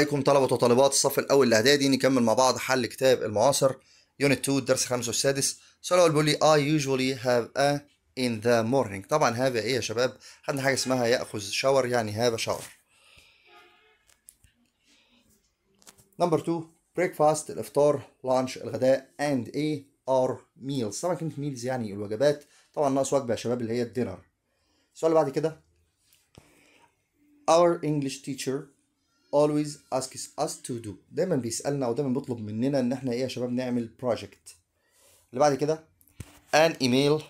عليكم طلبة وطالبات الصف الأول الإعدادي نكمل مع بعض حل كتاب المعاصر يونت 2 الدرس الخامس والسادس سؤال بيقول لي I usually have a in the morning طبعا هذا إيه يا شباب؟ عندنا حاجة اسمها يأخذ شاور يعني هذا شاور نمبر 2 breakfast الإفطار lunch الغداء and a are meals طبعا كلمة meals يعني الوجبات طبعا ناقص وجبة يا شباب اللي هي الدينر السؤال اللي بعد كده Our English teacher always asks us to do دايما بيسالنا او دايما بيطلب مننا ان احنا ايه يا شباب نعمل project اللي بعد كده an email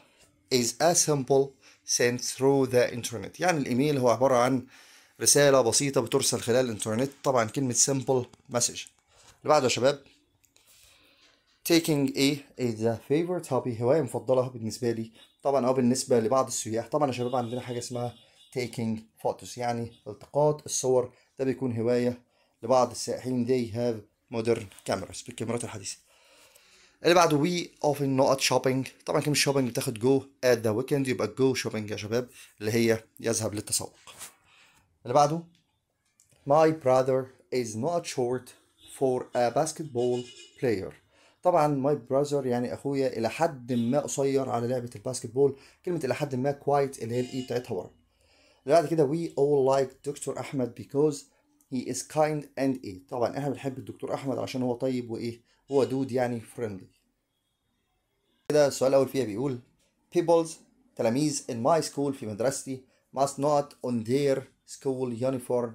is a simple sent through the internet يعني الايميل هو عباره عن رساله بسيطه بترسل خلال الانترنت طبعا كلمه simple message اللي بعده يا شباب taking a is a favorite hobby هوايه مفضله بالنسبه لي طبعا او بالنسبه لبعض السياح طبعا يا شباب عندنا حاجه اسمها taking photos يعني التقاط الصور ده بيكون هواية لبعض السائحين they have modern cameras بالكاميرات الحديثة اللي بعده we often not shopping طبعا كلمة shopping بتاخد go at the weekend يبقى go shopping يا شباب اللي هي يذهب للتسوق اللي بعده my brother is not short for a basketball player طبعا my brother يعني اخويا الى حد ما قصير على لعبه الباسكت بول كلمه الى حد ما كوايت اللي هي الاي بتاعتها ورا بعد كده we all like دكتور احمد because he is kind and ايه طبعا احنا بنحب الدكتور احمد عشان هو طيب وايه هو دود يعني friendly كده السؤال الاول فيها بيقول people's تلاميذ in my school في مدرستي must not on their school uniform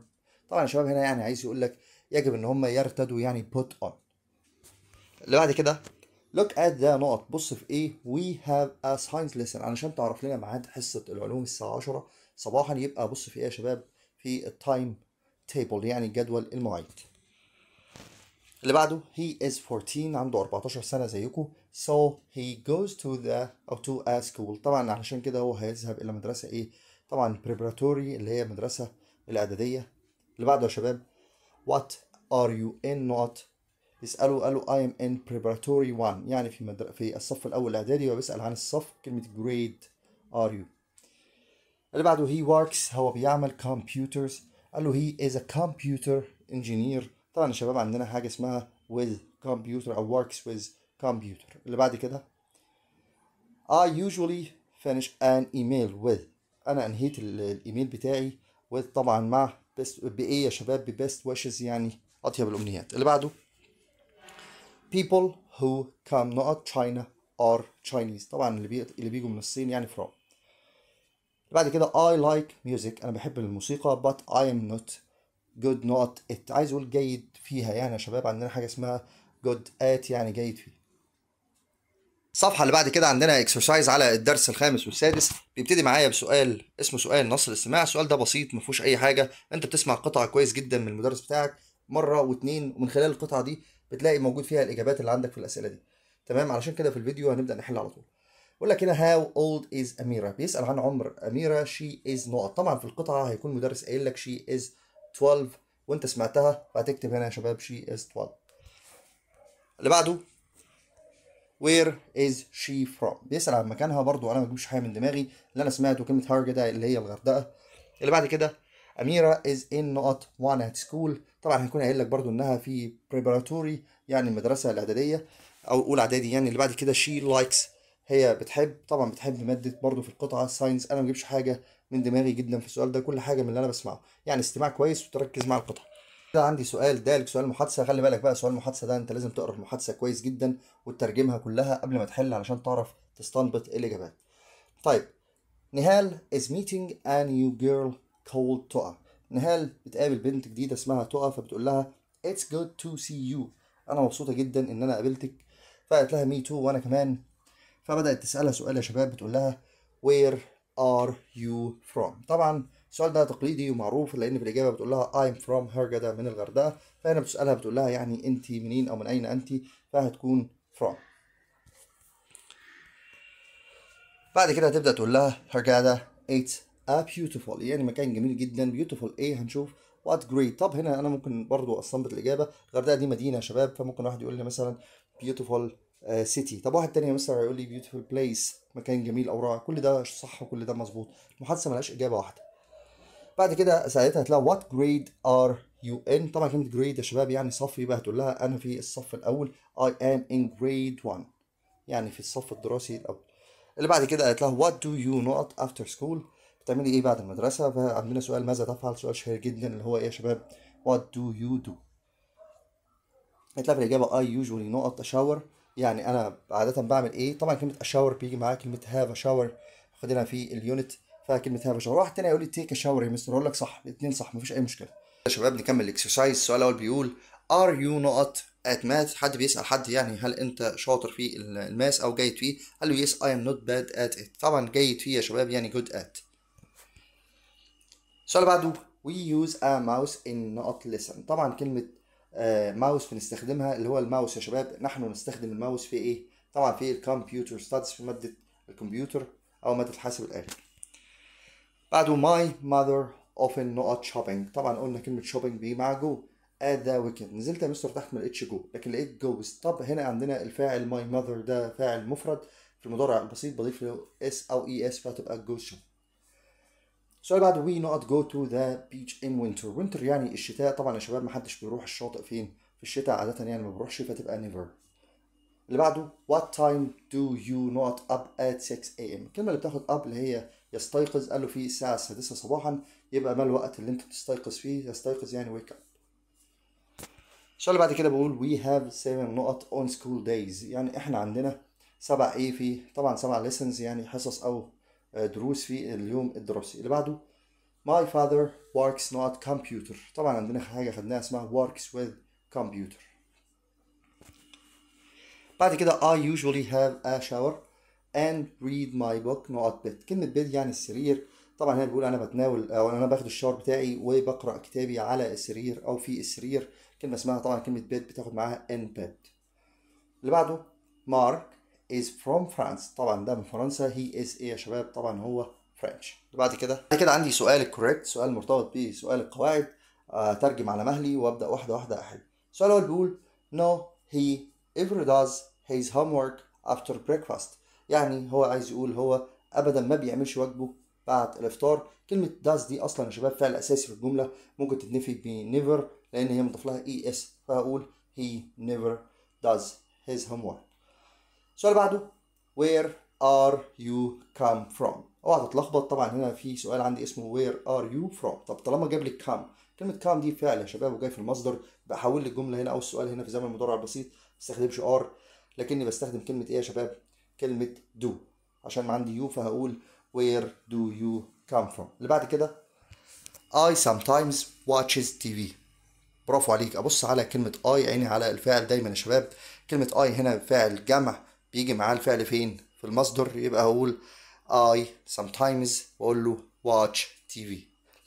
طبعا الشباب هنا يعني عايز يقول لك يجب ان هم يرتدوا يعني put on اللي بعد كده look at the نقط بص في ايه we have a science lesson علشان تعرف لنا ميعاد حصه العلوم الساعه 10 صباحا يبقى بص في ايه يا شباب في التايم تيبل يعني جدول المواعيد اللي بعده he is 14 عنده 14 سنة زيكم so he goes to the أو to a school طبعا علشان كده هو هيذهب إلى مدرسة إيه طبعا preparatory اللي هي مدرسة الإعدادية اللي بعده يا شباب what are you in not يسألوا قالوا I am in preparatory one يعني في مدر... في الصف الأول الإعدادي وبيسأل عن الصف كلمة grade are you اللي بعده هي واركس هو بيعمل كمبيوترز قال له هي از ا كمبيوتر انجينير طبعا يا شباب عندنا حاجة اسمها with computer أو works with computer اللي بعد كده I usually finish an email with أنا أنهيت الإيميل بتاعي with طبعا مع بس بإيه يا شباب ببيست ويشز يعني أطيب الأمنيات اللي بعده people who come not China are Chinese طبعا اللي بي... اللي بيجوا من الصين يعني from بعد كده I like music انا بحب الموسيقى but I am not good not it عايز اقول جيد فيها يعني يا شباب عندنا حاجه اسمها good at يعني جيد فيه الصفحة اللي بعد كده عندنا اكسرسايز على الدرس الخامس والسادس بيبتدي معايا بسؤال اسمه سؤال نص الاستماع السؤال ده بسيط ما فيهوش أي حاجة أنت بتسمع قطعة كويس جدا من المدرس بتاعك مرة واتنين ومن خلال القطعة دي بتلاقي موجود فيها الإجابات اللي عندك في الأسئلة دي تمام علشان كده في الفيديو هنبدأ نحل على طول بيقول لك هنا هاو اولد از اميره بيسال عن عمر اميره شي از نقط طبعا في القطعه هيكون المدرس قايل لك شي از 12 وانت سمعتها فهتكتب هنا يا شباب شي از 12 اللي بعده وير از شي فروم بيسال عن مكانها برضو انا ما بجيبش حاجه من دماغي اللي انا سمعته كلمه هارج ده اللي هي الغردقه اللي بعد كده اميره از ان نقط وان ات سكول طبعا هيكون قايل لك برضو انها في بريباراتوري يعني المدرسه الاعداديه او اولى اعدادي يعني اللي بعد كده شي لايكس هي بتحب طبعا بتحب ماده برضو في القطعه ساينس انا ما بجيبش حاجه من دماغي جدا في السؤال ده كل حاجه من اللي انا بسمعه يعني استماع كويس وتركز مع القطعه كده عندي سؤال دالك سؤال محادثه خلي بالك بقى سؤال المحادثه ده انت لازم تقرا المحادثه كويس جدا وتترجمها كلها قبل ما تحل علشان تعرف تستنبط الاجابات طيب نهال is meeting a new girl called تقى نهال بتقابل بنت جديده اسمها تقى فبتقول لها it's good to see you انا مبسوطه جدا ان انا قابلتك فقالت لها مي تو وانا كمان فبدات تسالها سؤال يا شباب بتقول لها وير ار يو فروم طبعا السؤال ده تقليدي ومعروف لان في الاجابه بتقول لها ايم فروم هرجدا من الغردقه فهنا بتسالها بتقول لها يعني انت منين او من اين انت فهتكون فروم بعد كده هتبدا تقول لها هرجدا اتس ا بيوتيفول يعني مكان جميل جدا بيوتيفول ايه هنشوف وات جريت طب هنا انا ممكن برضو استنبط الاجابه الغردقه دي مدينه يا شباب فممكن واحد يقول لي مثلا بيوتيفول سيتي آه، طب واحد تاني مثلا هيقول لي بيوتيفول بليس مكان جميل او رائع كل ده صح وكل ده مظبوط المحادثه ملهاش اجابه واحده بعد كده ساعتها هتلاقي وات جريد ار يو ان طبعا كلمه جريد يا شباب يعني صف يبقى هتقول لها انا في الصف الاول اي ام ان جريد 1 يعني في الصف الدراسي الاول اللي بعد كده قالت لها وات دو يو نوت افتر سكول بتعملي ايه بعد المدرسه فعندنا سؤال ماذا تفعل سؤال شهير جدا اللي هو ايه يا شباب وات دو يو دو قالت لها في الاجابه اي يوجوالي نوت اشاور يعني انا عاده بعمل ايه طبعا كلمه اشاور بيجي معاها كلمه هاف اشاور واخدينها في اليونت فكلمه هاف اشاور واحد تاني يقول لي تيك اشاور يا مستر اقول لك صح الاثنين صح مفيش اي مشكله يا شباب نكمل الاكسرسايز السؤال الاول بيقول ار يو نوت ات مات حد بيسال حد يعني هل انت شاطر في الماس او جيد فيه قال له يس اي ام نوت باد ات ات طبعا جيد فيه يا شباب يعني جود ات السؤال اللي بعده we use a ماوس in not listen طبعا كلمه آه، ماوس بنستخدمها اللي هو الماوس يا شباب نحن نستخدم الماوس في ايه طبعا في الكمبيوتر ستادس في ماده الكمبيوتر او ماده الحاسب الالي بعده ماي ماذر اوفن نوت شوبينج طبعا قلنا كلمه شوبينج دي مع جو ذا ويكند نزلت يا مستر تحت ما لقيتش جو لكن لقيت جو طب هنا عندنا الفاعل ماي ماذر ده فاعل مفرد في المضارع البسيط بضيف له اس او اي e اس فهتبقى جو شوبينج السؤال بعد وي نوت جو تو ذا بيتش ان وينتر وينتر يعني الشتاء طبعا يا شباب محدش بيروح الشاطئ فين في الشتاء عادة يعني ما بيروحش فتبقى نيفر اللي بعده وات تايم دو يو نوت اب ات 6 ام الكلمة اللي بتاخد اب اللي هي يستيقظ قال له في الساعة السادسة صباحا يبقى ما الوقت اللي انت بتستيقظ فيه يستيقظ يعني ويك اب السؤال اللي بعد كده بقول وي هاف 7 نوت اون سكول دايز يعني احنا عندنا سبع ايه في طبعا سبع ليسنز يعني حصص او آه، دروس في اليوم الدراسي اللي بعده my father works not computer طبعا عندنا حاجة خدناها اسمها works with computer بعد كده I usually have a shower and read my book not bed كلمة bed يعني السرير طبعا هنا بيقول انا بتناول او انا باخد الشاور بتاعي وبقرا كتابي على السرير او في السرير كلمه اسمها طبعا كلمه bed بتاخد معاها ان bed اللي بعده مارك is from France طبعا ده من فرنسا he is ايه يا شباب طبعا هو French بعد كده بعد كده عندي سؤال الكوريكت سؤال مرتبط بسؤال القواعد اترجم آه، على مهلي وابدا واحده واحده احل السؤال الاول بيقول no he ever does his homework after breakfast يعني هو عايز يقول هو ابدا ما بيعملش واجبه بعد الافطار كلمه does دي اصلا يا شباب فعل اساسي في الجمله ممكن تتنفي ب never لان هي مضاف لها اس e فهقول he never does his homework السؤال اللي بعده where are you come from اوعى تتلخبط طبعا هنا في سؤال عندي اسمه where are you from طب طالما جاب لي come كلمه come دي فعل يا شباب وجاي في المصدر بحول لي الجمله هنا او السؤال هنا في زمن المضارع البسيط ما بستخدمش ار لكني بستخدم كلمه ايه يا شباب كلمه do عشان ما عندي يو فهقول where do you come from اللي بعد كده I sometimes watches TV برافو عليك ابص على كلمه I عيني على الفعل دايما يا شباب كلمه I هنا فعل جمع بيجي معاه الفعل فين في المصدر يبقى هقول I sometimes واقول له watch TV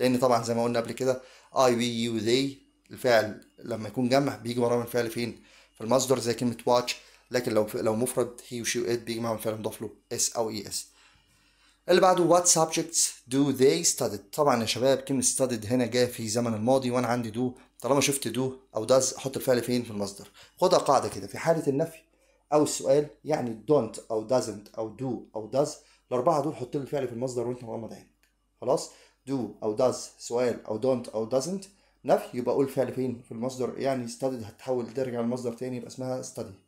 لان طبعا زي ما قلنا قبل كده I we you they الفعل لما يكون جمع بيجي وراه الفعل فين في المصدر زي كلمة watch لكن لو لو مفرد he she it بيجي معاه الفعل مضاف له s او es اللي بعده what subjects do they study طبعا يا شباب كلمة studied هنا جاية في زمن الماضي وانا عندي do طالما شفت do او does احط الفعل فين في المصدر خدها قاعدة كده في حالة النفي او السؤال يعني don't او doesn't او do او does الاربعه دول حط لي الفعل في المصدر وانت مغمض عينك خلاص do او does سؤال او don't او doesn't نفي يبقى اقول فعل فين في المصدر يعني studied هتحول ترجع للمصدر تاني يبقى اسمها study